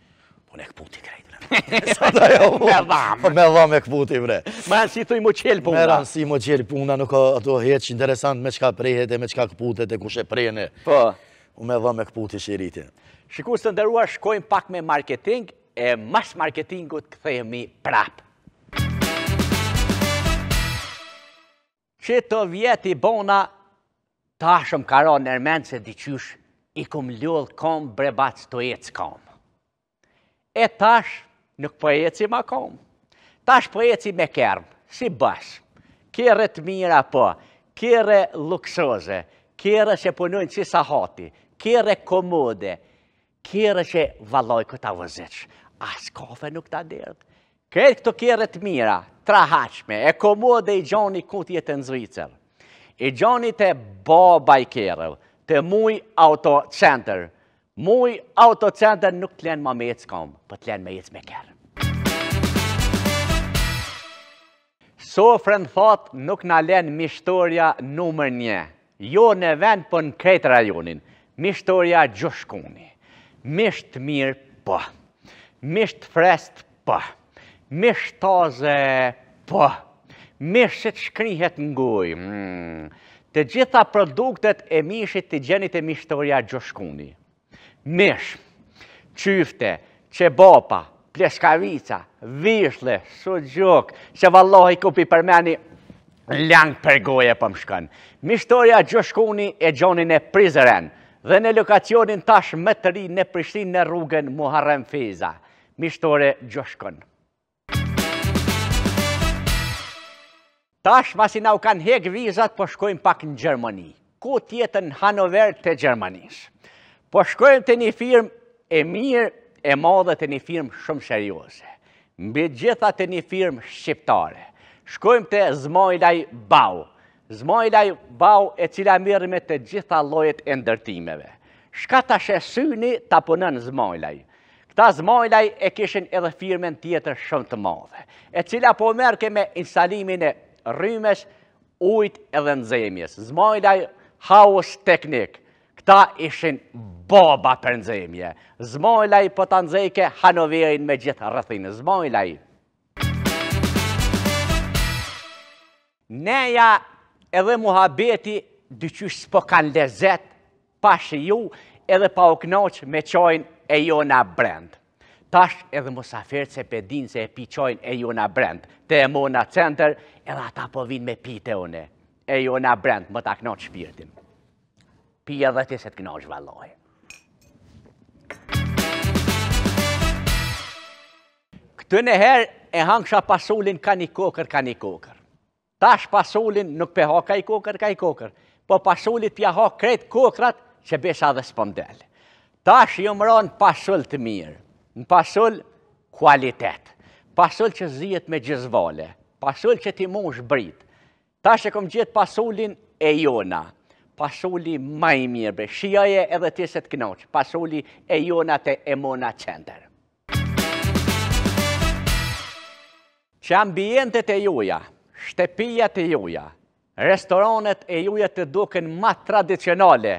Po ne këputi krejtë. Sa da jo Me dhamë. Po, me dhamë e këputi bre. Ma në si të i qelë puna. Me rënë si më qelë puna, nuk ato heqë interesant me qka prejhet e me qka këputet e kushe prejnë. Po. U me dhamë e këputi shiritin. Shikus të ndërua, shkojmë pak me marketing, e mas marketingut këthejemi prapë. që të vjetë i bona, ta shumë karo nërmenë se diqysh i kum ljullë kom brebac të ecë kom. E tash nuk për po eci ma kom, tash për po ecim me kermë, si bësë, kire të mira po, kire luksoze, kire që punojnë që sahati, kire komode, kire që valoj këta vëzëqë, asë kofe nuk ta dërgë. Këtë këtë kire të mira, tra haqme, e komua dhe i gjoni kut jetë në zvicër, i gjoni të boba i kjerëv, të muj autocenter, muj autocenter nuk të lenë më me jetës kom, për po të lenë më jetës me kjerë. So, frendë fat, nuk në lenë mishtoria nëmër një. Jo në vend për po në kretë rajonin. Mishtoria gjushkuni. Misht mirë për. Po. Misht frest për. Mish taze, po, mish që të shkrihet nguj. Mm. Të gjitha produktet e mishit të gjenit e mish të gjoshkuni. Mish, qyfte, qebapa, pleshkavica, vishle, su gjok, që vallohi kupi përmeni, për përgoje për po më shkën. Mishtoria Gjoshkuni e Gjonin e Prizren dhe në lokacionin tash më të ri në Prishtin në rrugën Muharrem Fiza. Mishtore Gjoshkuni. Tash, masi na u kanë hek vizat, po shkojmë pak në Gjermani. Ku tjetën Hanover të Gjermanis? Po shkojmë të një firmë e mirë, e madhe të një firmë shumë shërjose. Mbi gjitha të një firmë shqiptare. Shkojmë të Zmojlaj Bau. Zmojlaj Bau e cila mirë me të gjitha lojet e ndërtimeve. Shka të shesyni të punën Zmojlaj. Këta Zmojlaj e kishin edhe firmen tjetër shumë të madhe. E cila po merke me instalimin e rrymesh, ujt edhe në zemjes. Zmajdaj haos teknik, këta ishin boba për në zemje. po për të nëzike, hanoverin me gjithë rëthinë. Zmajdaj. Neja edhe muhabeti dyqysh s'po kanë lezet, pashë ju edhe pa uknoq me qojnë e jona brendë tash edhe mësafirët se dinë se e piqojnë e ju në te të e mona center, edhe ata po vinë me pite une, e ju në brend, më ta knoqë shpirtim. Pia dhe ti se të knoqë valoj. Këtë në herë e hangësha pasullin ka një kokër, ka një kokër. Tash pasullin nuk ha ka i kokër, ka i kokër, po pasullit pja ha kretë kokrat që besa dhe së pëmdelë. Tash ju mëronë pasull të mirë në pasull kualitet, pasull që zhjet me gjizvale, pasull që ti mosh brit, ta që kom gjithë pasullin e jona, pasulli ma i mirëbe, shiaje edhe tiset knoqë, pasulli e jona të emona qender. Që ambientet e juja, shtepijat e juja, restoranet e juja të duken ma tradicionale,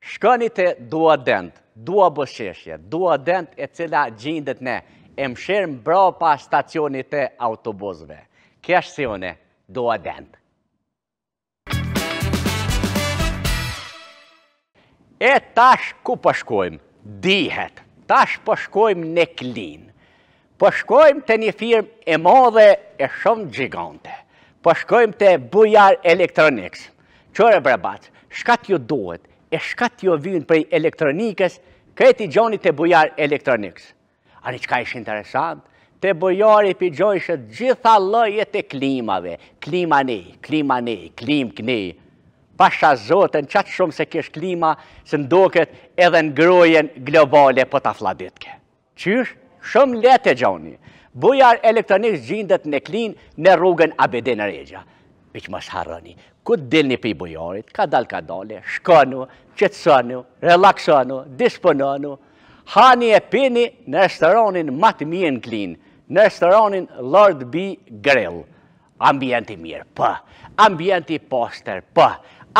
Shkëni të dua dënd, dua bësheshje, dua dënd e cila gjindet ne, e mshirë mbra pa stacionit e autobuzve. Kështë si une, dua dënd. E tash ku pëshkojmë? Dihet, tash pëshkojmë në klinë. Pëshkojmë të një firmë e madhe e shumë gjigante. Pëshkojmë të bujar elektronikës. Qërë e brebatë, shka t'ju duhet? e shkat jo vynë prej elektronikës, kreti gjoni të bujar elektronikës. Ani qka ishë interesant? Të bujar i pijgjoni shëtë gjitha lojët e klimave. Klima ne, klima ne, klim këne. Pasha zotën, qatë shumë se kesh klima, se ndoket edhe në grojen globale për ta fladitke. Qysh? Shumë letë e gjoni. Bujar elektronikës gjindet në klinë në rrugën abedin e regja. Vëqë mos harroni, ku dilni për i bujarit, ka dal ka dale, shkonu, qëtësonu, relaxonu, dispononu, hani e pini në restoranin matë mien klin, në restoranin Lord B. Grill, ambienti mirë, pë, ambienti poster, pë,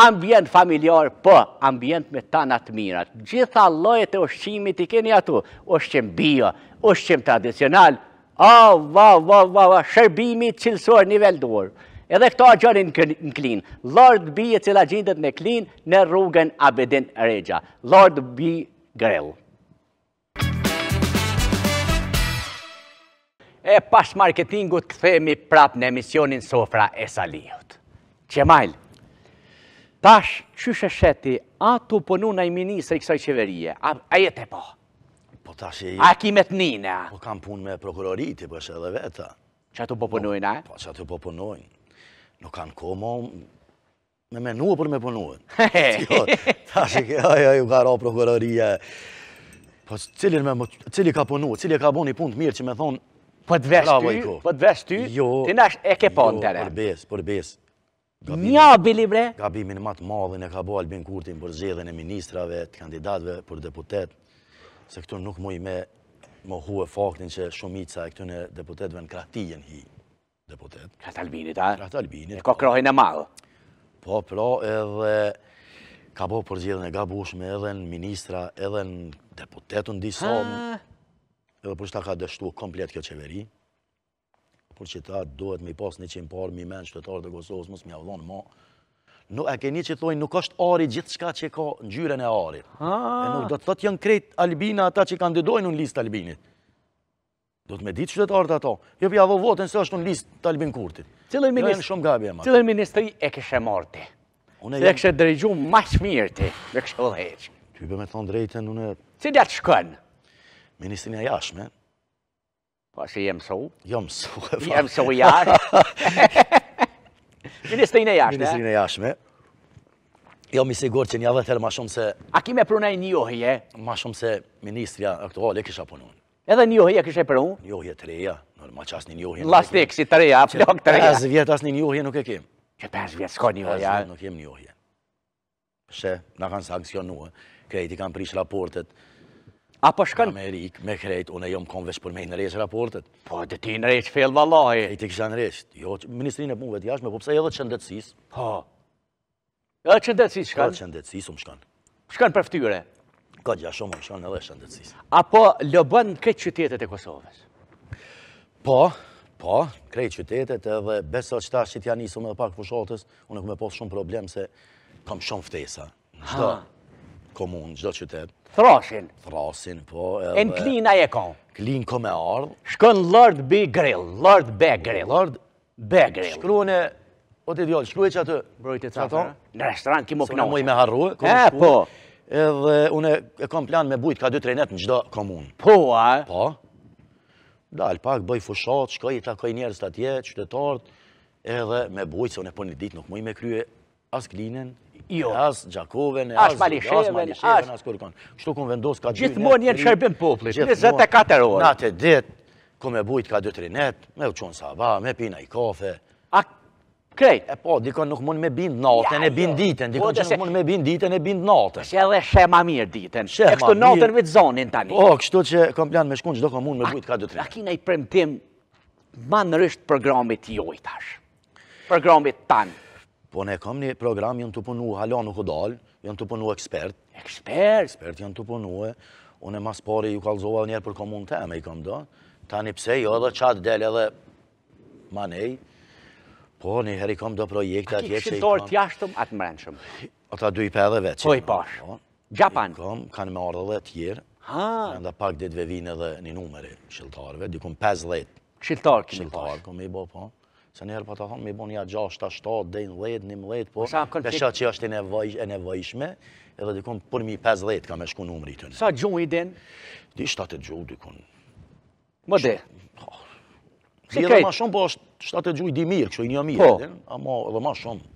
ambient familjar, pë, ambient me tanat mirat, gjitha lojët e ushqimit i keni atu, ushqim bio, ushqim tradicional, a, va, va, va, va, shërbimi cilësor nivel dorë, edhe këto a gjërin në klin. Lord B e cila gjindet në klin në rrugën Abedin Regja. Lord B Grell. E pas marketingut këthemi prap në emisionin Sofra e Salihut. Qemajl, tash që sheti, a të punu në i kësaj kësoj qeverie, a jetë e po? Po tash e... A ki me të nina? Po kam pun me prokuroritë, po përshë edhe veta. Qa tu po punojnë, a? Po, po qa tu po punojnë nuk kanë ko ma me menua për me punuën. Ta shi, ajo, ju ka ra prokuroria. Po, cili ka punua, cili ka bu një punë të mirë që me thonë, Po të vesh ty, po të vesh ty, jo. ti nash e ke po jo, në të re. Jo, përbes, përbes. Nja, bilibre. Gabimin matë madhin e ka bo Albin Kurtin për zedhen e ministrave, të kandidatve, për deputet, se këtu nuk muj me më huë faktin që shumica e këtune deputetve në kratijen hi deputet. Krahtë Albinit, a? Krahtë Albinit. E ka po. krahin e malë? Po, pra, edhe ka po përgjithën e gabushme edhe në ministra, edhe në deputetën disom. Edhe për ta ka dështu komplet kjo qeveri. Por që ta duhet me pas një qimë parë, mi menë qëtëtarë të Kosovës, mos me avdonë ma. E ke një që thoi nuk është ari gjithë shka që ka në gjyren e ari. E nuk do të thotë janë krejt Albina ata që kandidojnë në listë Albinit. Do të me ditë qytetarë të ato. Jo pja vo votën se është në listë të Albin Kurtit. Cilën ministri e këshë marë Dhe e këshë drejgju ma shmirë ti? Me këshë dhe Ty për me thonë drejten, unë... Si dhe të shkënë? Ministrin e jashme. Pa po, që jemë su? u? Jemë së u. Jemë su u Ministrin e jashme. Ministrin eh? e jashme. Jo, mi sigur që një dhe ma shumë se... A ki me prunaj një ohje? Eh? Ma shumë se ministria aktuale kësha punon. Edhe një ohje kështë e për unë? Një ohje të reja, normal ma qasë një një ohje. Në lastik, si të reja, plok të reja. 5 vjetë asë një një ohje nuk e kem. Që 5 vjetë s'ko një ohje? 5 vjetë nuk e kem një ohje. Shë, në kanë sankcionuë, krejti kanë prish raportet. A po shkën? Me rik, me krejt, unë e jom kom vesh për me në resh raportet. Po, dhe ti në resh fel valaj. E ti kësha në Jo, ministrinë e punve të jashme, po pësa e qëndetsis. Po. E dhe qëndetsis shkën? E dhe qëndetsis, unë shkën. Shkën për ftyre? Kogja shumë më shonë edhe shëndetsis. Apo lëbën këtë qytetet e Kosovës? Po, po, krejtë qytetet edhe beso që ta shqit janë dhe pak përshotës, unë e këmë posë shumë problem se kam shumë ftesa. Shdo komunë, shdo qytetë. Thrasin? Thrasin, po. E në klinë a e kanë? Klinë kom me ardhë. Shkën lërdë bi grillë, lërdë be grillë. Lërdë be grillë. Shkruane, e... të shkruaj që atë... Brojtë të të të të të të të të të edhe une e kom plan me bujt ka 2 3 net në gjdo komun. Po, a? Po. Dal, pak, bëj fushat, shkoj i takoj njerës të atje, qytetart, edhe me bujt, se une po një dit nuk muj me krye as klinen, jo. as gjakoven, as malisheven, as kurkon. Kështu kum vendos ka 2 trenet. Gjithmon njerë shërbim poplit, 24 orë. Na të dit, kum me bujt ka 2 net, me uqon sabah, me pina i kafe. A krejt. E po, dikon nuk mund me bind natën, e bind jo. ditën, dikon po, që nuk mund me bind ditën, e bind natën. Që edhe shema mirë ditën, e kështu natën vëtë zonin tani. O, po, kështu që kom plan me shkun, qdo do kom mund me bujt ka dëtre. A kina i premtim ma nërështë programit joj tash, programit tanë. Po ne kom një program, jënë të punu halon nuk u dalë, jënë të punu ekspert. Ekspert? Ekspert jënë të punu e, unë e mas pari ju kalzova njerë për komunë të e i kom do, tani pse jo edhe qatë del edhe manej, Po, një heri kom do projekte atje që i kom... A ki këshiltorë t'jashtëm atë mrenëshëm? Ata du i edhe vetë. Po i pash. Po. Gjapan? Kom, kanë me ardhë dhe tjerë. Ha? Në nda pak ditëve vinë edhe një numëri këshiltarëve, dikun 5-10. Këshiltarë kini pash? Kom i bo, po. Se njerë po të thonë, mi bo një 6, 7, 10, 11, 11, po. Pesha po që është e nevojshme, edhe dikun për mi 5-10 shku numëri Sa Di 7 Më dhe? Vjen më shumë po është 7 e di mirë, kështu i një mirë, apo edhe më shumë.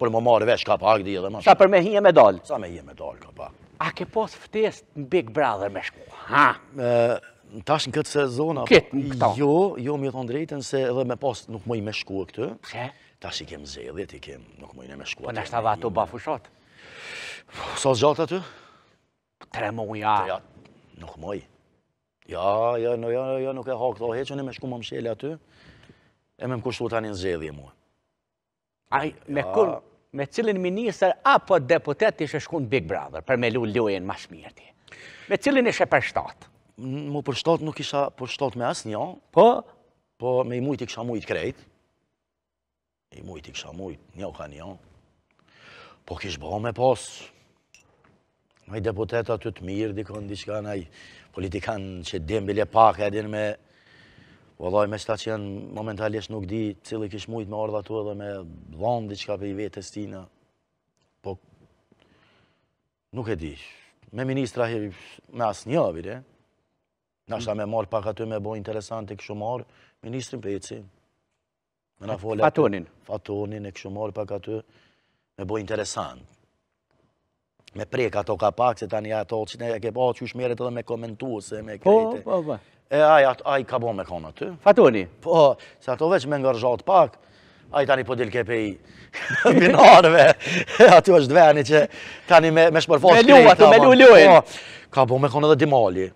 Për më marrë vesh ka pak di edhe më shumë. Sa për me hije me dal. Sa me hije me dal ka pak. A ke pas ftesë në Big Brother me shku? Ha, ë tash në këtë sezon apo jo, jo më thon drejtën se edhe më pas nuk më me më shku këtu. Pse? Tash i kem zëllë, i kem nuk më me më shku. Po na stava ato bafushot. Sa zgjat aty? Tremoj Ja, ja, no, ja, ja, nuk e hakë të heqën e me shku më mshelë aty, e me më kushtu tani në zxedhje mua. Aj, me kur, me cilin minister apo deputet ishe shku në Big Brother, për me lu lujen ma shmirti? Me cilin ishe për shtatë? Mu për shtatë nuk isha për shtatë me asë një, po? Po, me i mujti kësha mujt krejt, i mujti kësha mujt, një ka një, po kishë bëho me posë, me i deputet aty të mirë, dikon, diçka politikanë që dembile pak e din me... Vëllaj, me shta që janë momentalisht nuk di cili kishë mujt me ardha tu edhe me dhonë diqka për i vetës tina. Po, nuk e di. Me ministra hi, me asë një avire. Në ashtë me marë pak aty me bojë interesant e këshu marë ministrin për ecim. Me na folë... Fatonin. Fatonin e këshu marë pak aty me bojë interesant me prek ato ka pak, se tani ato që ne ke po, që shmeret edhe me komentuese, me krejte. Po, po, po. E aj, aj ka bo me kona ty. Fatoni? Po, se ato veç me ngërgjot pak, aj tani po dilke pe i binarve, aty është dveni që tani me, me shpërfos krejt. Me lua, ato, me lua luin. Po, ka bo me kona dhe dimali.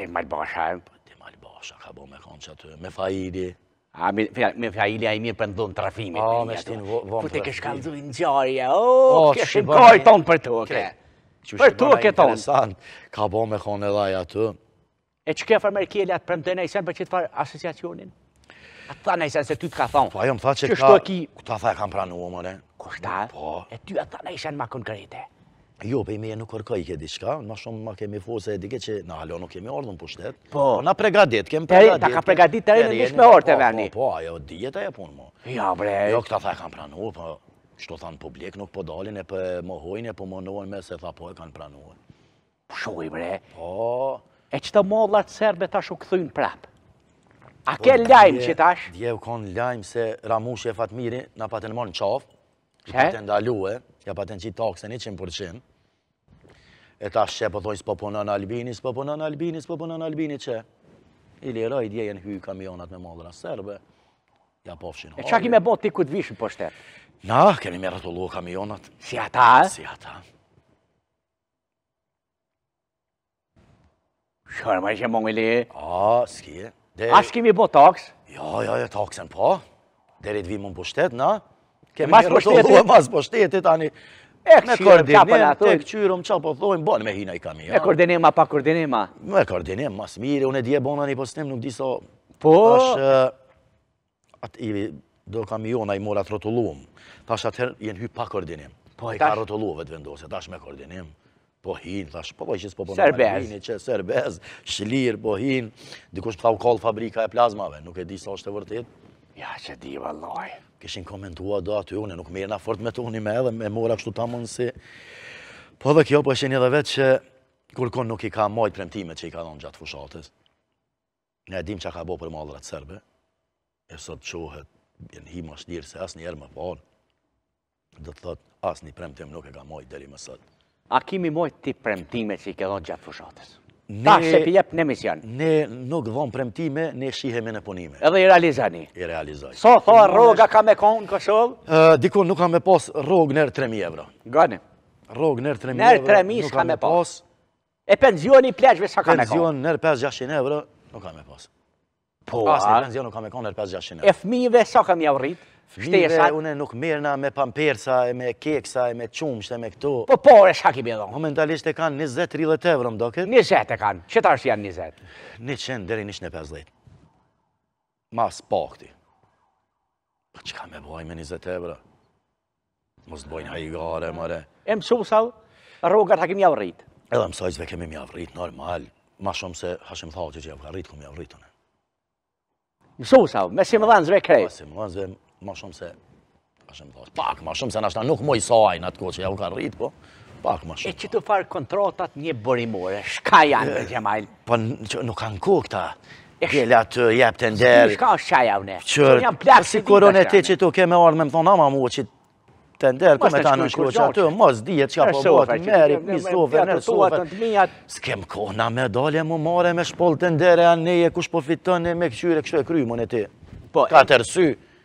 Dimali basha, po. Dimali basha, ka bo me kona që aty, me faidi. Me fja i i mirë për në dhëmë trafimit. O, me shtë në për të kesh kanë dhëmë në gjarja. O, të kaj tonë për të, oke. Për të, oke tonë. interesant, Ka bo me kone dhaj atë. E që kefër me kjele atë përmë të nëjë sen për që të farë asociacionin? A të tha nëjë sen se ty të ka thonë. Pa, jo më tha që ka... Që shtë ki... Këta tha e kam pranuë, mëre. Kështë ta? Po. E ty a të tha nëjë ma konkrete. Jo, pe ime e nuk kërkoj ke diqka, në shumë ma kemi fu se e dike që në halon nuk kemi ordën për shtet. Po, në pregadit, kemi pregadit. Ta ka pregadit të rejnë në dishme orë të po, verni. Po, po ajo, dijet e e punë mu. Ja, bre. Jo, këta tha e kanë pranu, po, qëto thanë publik nuk po dalin e për po më hojnë e për më nuhën me se tha po e kanë pranu. Shuj, bre. Po. E që të mollat serbe ta shu këthujnë prap? A ke lajmë që tash? Dje u konë lajmë se Ramushi e Fatmiri në patë në morë në qafë, që patë ndalue, që patë qitë takse 100%, E ta shqe po thoi s'po punën Albini, s'po punën Albini, s'po punën Albini që. I lira i djejen hy kamionat me modra serbe, ja pofshin hori. E qa ki me bot ti ku t'vishu për po shtetë? Na, kemi me ratullu kamionat. Si ata, e? Si ata. Shërma i që mongë i li. A, s'ki. A, s'ki mi bo taks? Ja, jo, ja, jo, jo, taksen po. Derit vi mund për po shtetë, na. Kemi me ratullu e mas për po shtetë, tani. Me koordinim, te këqyrum, qa po thojmë, ban me hina i kam i janë. Me koordinim, pa koordinim, a? Me koordinim, mas mire, unë e dje bona një postim, nuk diso. Po? Ashtë, i do kam i jona i mora të ta shë atëherë jenë hy pa koordinim. Po, i ka rotulum të vendose, ta shë me koordinim. Po hin, tash, shë, po po i qësë po përnë me hini, që sërbez, shlir, po hinë, dikush përta u kallë fabrika e plazmave, nuk e di sa është e vërtit. Ja, që di, valoj këshin komentua do aty unë, nuk mirë na fort me të unë i me edhe, me mora kështu ta mundë si. Po dhe kjo po eshin edhe vetë që kërkon nuk i ka majtë premtimet që i ka donë gjatë fushatës. Ne edhim që ka bo për madrat sërbe, e sot qohet, në hi më shdirë se asë një erë më parë, dhe thot asë një premtim nuk e ka majtë dheri më sëtë. A kimi majtë ti premtimet që i ka donë gjatë fushatës? Ta shtepi jep në emision. Ne nuk dhëmë premtime, ne shihemi në punime. Edhe i realizani. I realizani. So, thoa roga ka me konë në Kosovë? Dikon nuk ka me pas rogë nërë 3.000 evra. Gani. Rogë nërë 3.000 evra. Nërë 3.000 s'ka me pas. E penzion i pleqve s'ka me konë? Penzion nërë 5-600 evra nuk ka me po, pas. Po, a? Asni penzion nuk ka me konë nërë 5-600 evra. E fmive s'ka me avrritë? Fyre, une nuk mirëna me pampersa, me keksa, me qumshte, me këtu. Po, po, e shaki bjedo. Momentalisht e kanë 20-30 evrëm, doke? 20 e kanë. Që është janë 20? 100, qenë dheri një Mas po këti. Po, që ka me boj me 20 euro? Mos të bojnë një hajgare, mëre. E më sal? Roga të hakim javë Edhe më kemi më normal. Ma shumë se hashim thalë që që javë ka rritë, ku më javë une. Mësu, me si më dhanë zve krejtë. Me si më dhanë zve ma shumë se, ashtë më thash, pak ma shumë se nashta nuk moj saaj në atë kohë që ja u ka rritë, po, pak ma shumë. E që të farë kontratat një borimore, shka janë për gjemajlë? Po, nuk kanë ku këta, gjelat të jep të nderë. Shka është qaj avne? Qërë, për si koron e ti që të keme arë me më thonë, ama mu që të nderë, ku me ta në shkru që atë, mos dhjet që ka po bëtë, meri, pisove, nërsove, s'kem kona me dalje mu mare me shpol të ndere, a neje kush po fitën e me këqyre, kështu e kry e në ti, po, ka tërsy.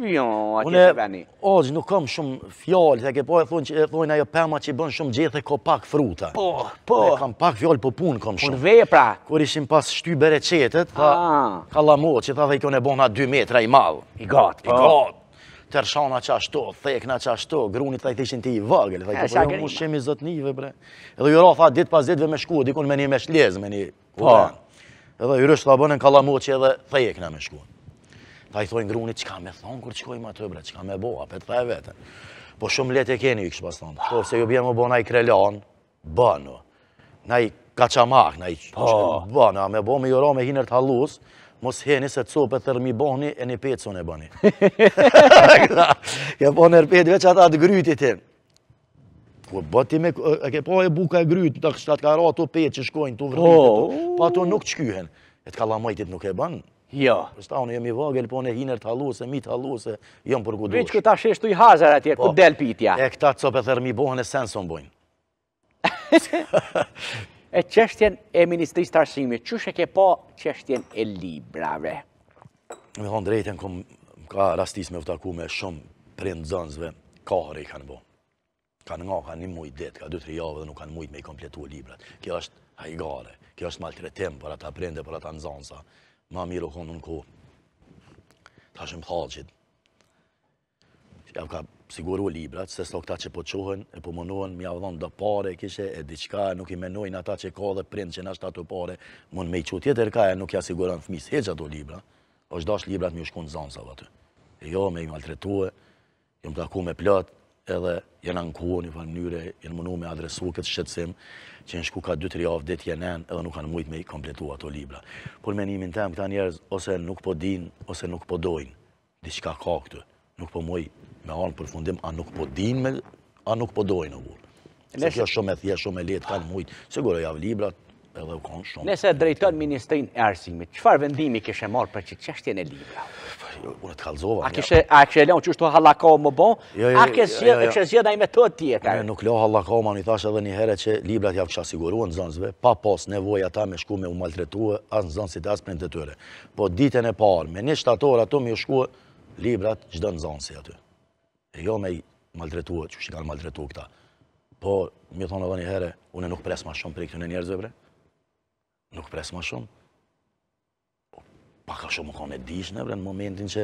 Jo, a kje të bani? Ozë, nuk kam shumë fjallë, dhe ke po e thonë që e thonë ajo pema që i bënë shumë gjithë e ko pak fruta. Po, po. Dhe po. kam pak fjallë po punë kam shumë. Unë vepra. Kur ishim pas shty bereqetet, tha ah. kalamo që tha dhe i kone bona 2 metra i malë. I gatë, I po. gatë. Tërshana që ashtu, thekna që ashtu, grunit të thishin ti i vëgjel, thaj ka po e jo, mu shemi zëtnive bre. Edhe jura tha ditë pas ditëve me shku, dikun me një me shlez, me një kuren. Po. Edhe jurysh tha bënën kalamoqi edhe thekna me shkuen. Ta i thoi ngruni, qka me thonë, kur qkojmë atë të bre, qka me boha, petë tha e vetën. Po shumë let e keni, i kështë pas thonë. Po, se ju bjenë më bo na i krelon, bënë, na i kachamak, na i po. bënë, a me bo me joro me hinër të halus, mos heni se copë e thërmi bëni, e një petë sonë e bëni. Ke po në petë, veç ata të ti. Po, bëti me, ke po e buka e grytë, të kështë ka ra të petë që shkojnë, të vërgjitë, po. po ato nuk qkyhen. E të kalamajtit nuk e bënë, Ja. Jo. Përsta unë jemi vagel, po në hinër të halusë, mi të halusë, jemi për gudush. Vëqë këta ashtë i hazara tjerë, ku po, del pitja. E këta co e thërmi bohën e sen së më bojnë. E qështjen e Ministri Strasimi, qështë e ke po qështjen e Librave? Me thonë drejten, kom ka rastis me vëtaku me shumë prindë zënzve, ka i kanë bo. Kanë nga, kanë një mujtë ditë, ka 3 javë dhe nuk kanë mujtë me i kompletu Librat. Kjo është hajgare, kjo është maltretim për ata prindë, për ata në ma mirë o konë në kohë. Ta shumë thalqit. Ja ka siguru libra, që se sot këta që po quhen, e po mënohën, mi avdhon dhe pare, kishe e diqka, nuk i menojnë ata që ka dhe prind që nashtë ato pare, mund me i qo tjetër ka e nuk ja siguran fëmis, heqë ato libra, është dash libra të mjë shkun zansa vë aty. E jo, me i maltretue, jo taku me platë, edhe jenë ankuo një mënyre, jenë mënu me adresu këtë shqetsim, që në shku ka 2-3 avë ditë jenë edhe nuk kanë mujtë me i kompletu ato libra. Por menimin tem, këta njerëz ose nuk po din, ose nuk po dojnë, diqka ka këtë, nuk po muj me anë për fundim, a nuk po din, a nuk po dojnë, se kjo shumë e thje, shumë e letë, kanë mujtë, sigur e javë libra, edhe u konë shumë. Nese drejton Ministrin e Arsimit, qëfar vendimi kështë e marë për që qështjen e libra? unë të kalzova. A kishe a kishe lënë çështë hallako më bon? Jo, jo, a ke si e ke si ndaj metodë tjetër? Unë nuk lë hallako, më i thash edhe një herë që librat janë të siguruar në zonësve, pa pas nevojë ata me shku me u maltretuar as në zonësit as prindë tyre. Po ditën e parë, me një shtator ato më shkuan librat çdo në zonësi aty. E jo me maltretuar, çu shikan maltretuar këta. Po më thonë edhe një herë, unë nuk pres më shumë për prej në njerëzve. Nuk pres më shumë pa ka shumë kone dishne, vre, në momentin që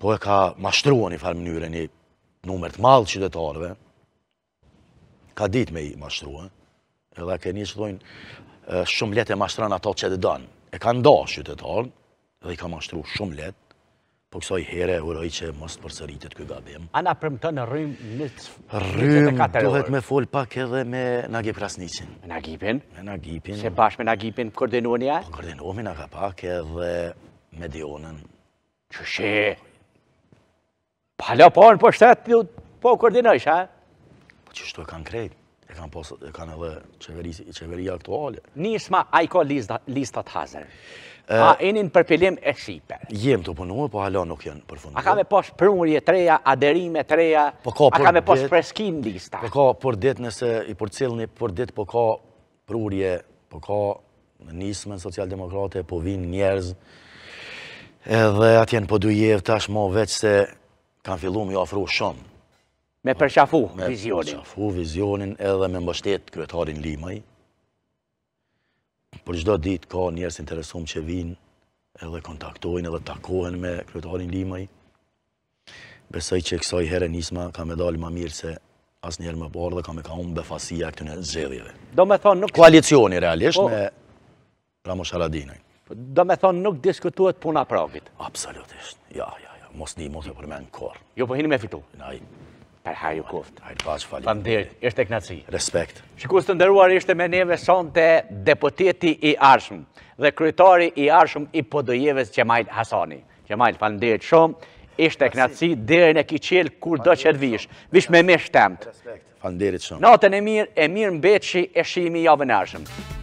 po e ka mashtrua një farë mënyre një numër të malë qytetarëve, ka dit me i mashtrua, edhe ke një që dojnë shumë letë e mashtran ato që dhe danë. E ka nda qytetarën, dhe i ka mashtru shumë letë, po kësoj here, uroj që mos të përsëritit këj gabim. A na përmë të në rrymë në të 24 orë? Rrymë tohet me fol pak edhe me Nagip Krasnicin. Me Nagipin? Me Nagipin. Se bashkë me Nagipin koordinuon po a? atë? Koordinuon ka pak edhe me Dionën. Qëshë? Pala po po shtetë ju po koordinojshë, ha? Po qështu e kanë krejtë. E kanë edhe qeveria aktuale. Nishma, a i ko listat hazërë? A, enin përpilim e Shqipe. Jem të punuë, po halon nuk jenë përfunduar. A ka me posh prurje të reja, aderime të reja, po a ka me posh preskin lista? Po ka për det nëse i për cilni, për det po ka prurje, po ka në nismën socialdemokrate, po vinë njerëz, edhe atjen po dujev tash mo veç se kanë fillu mi ofru shumë. Me përqafu vizionin. Me përqafu vizionin edhe me mbështet kretarin Limaj, Por gjdo dit ka njerës interesum që vinë edhe kontaktojnë edhe takohen me kryetarin Limaj. Besoj që kësaj herë nisma ka me dalë ma mirë se asë njerë më parë dhe ka me ka unë befasia këtë në zxedhjeve. Do me thonë nuk... Koalicioni realisht po. me Ramo Sharadinaj. Do me thonë nuk diskutuat puna pravit? Absolutisht, ja, ja, ja, mos një mos e përmen në korë. Jo, po hini me fitu? Najnë për haju kuftë. Hajtë pasë falimë. Për ishte e knaci. Respekt. Shikus të ndëruar ishte me neve sonë të deputeti i arshëm dhe krytari i arshëm i podojeves që Hasani. Që majtë për shumë, ishte e knaci dhe në ki qelë kur do që të vishë. Vishë me me shtemtë. Për ndërët shumë. Natën e mirë, e mirë mbeqë që e shimi javë në Arshëm.